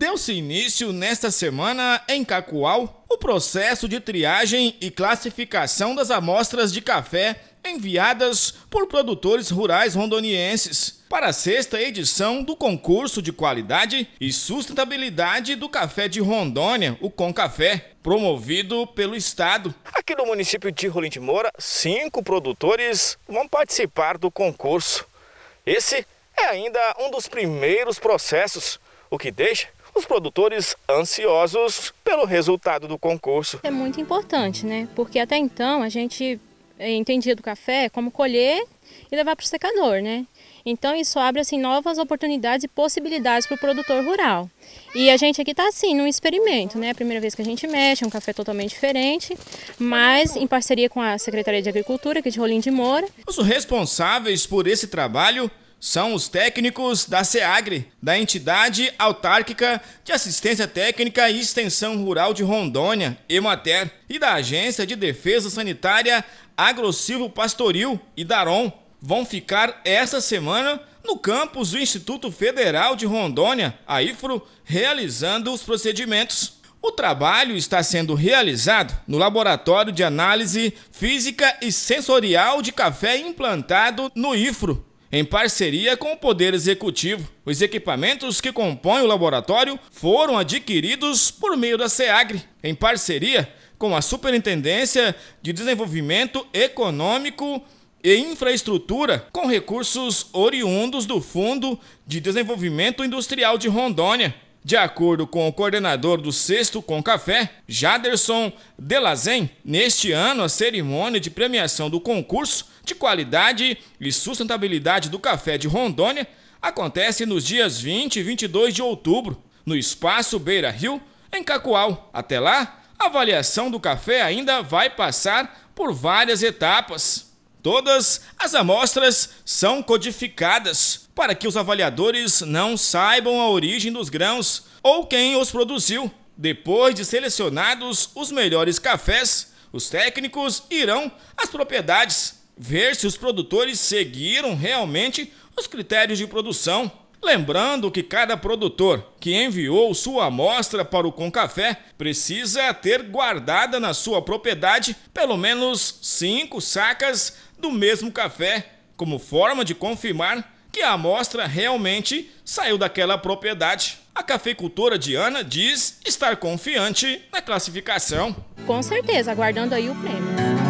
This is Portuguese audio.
deu-se início nesta semana em Cacoal o processo de triagem e classificação das amostras de café enviadas por produtores rurais rondonienses para a sexta edição do concurso de qualidade e sustentabilidade do café de Rondônia, o Concafé, promovido pelo Estado. Aqui no município de Rolim de Moura, cinco produtores vão participar do concurso. Esse é ainda um dos primeiros processos, o que deixa os produtores ansiosos pelo resultado do concurso. É muito importante, né? Porque até então a gente é, entendia do café como colher e levar para o secador, né? Então isso abre assim novas oportunidades e possibilidades para o produtor rural. E a gente aqui está assim, num experimento, né? primeira vez que a gente mexe, é um café totalmente diferente, mas em parceria com a Secretaria de Agricultura é de Rolim de Moura. Os responsáveis por esse trabalho são os técnicos da SEAGRE, da Entidade Autárquica de Assistência Técnica e Extensão Rural de Rondônia, EMATER, e da Agência de Defesa Sanitária Agrossilvo Pastoril, IDARON, vão ficar esta semana no campus do Instituto Federal de Rondônia, a IFRO, realizando os procedimentos. O trabalho está sendo realizado no Laboratório de Análise Física e Sensorial de Café implantado no IFRO, em parceria com o Poder Executivo, os equipamentos que compõem o laboratório foram adquiridos por meio da SEAGRE, em parceria com a Superintendência de Desenvolvimento Econômico e Infraestrutura, com recursos oriundos do Fundo de Desenvolvimento Industrial de Rondônia. De acordo com o coordenador do Sexto com Café, Jaderson Delazen, neste ano a cerimônia de premiação do concurso de qualidade e sustentabilidade do café de Rondônia acontece nos dias 20 e 22 de outubro, no Espaço Beira Rio, em Cacoal. Até lá, a avaliação do café ainda vai passar por várias etapas. Todas as amostras são codificadas para que os avaliadores não saibam a origem dos grãos ou quem os produziu. Depois de selecionados os melhores cafés, os técnicos irão às propriedades ver se os produtores seguiram realmente os critérios de produção. Lembrando que cada produtor que enviou sua amostra para o Concafé precisa ter guardada na sua propriedade pelo menos cinco sacas do mesmo café, como forma de confirmar que a amostra realmente saiu daquela propriedade. A cafeicultora Diana diz estar confiante na classificação. Com certeza, aguardando aí o prêmio.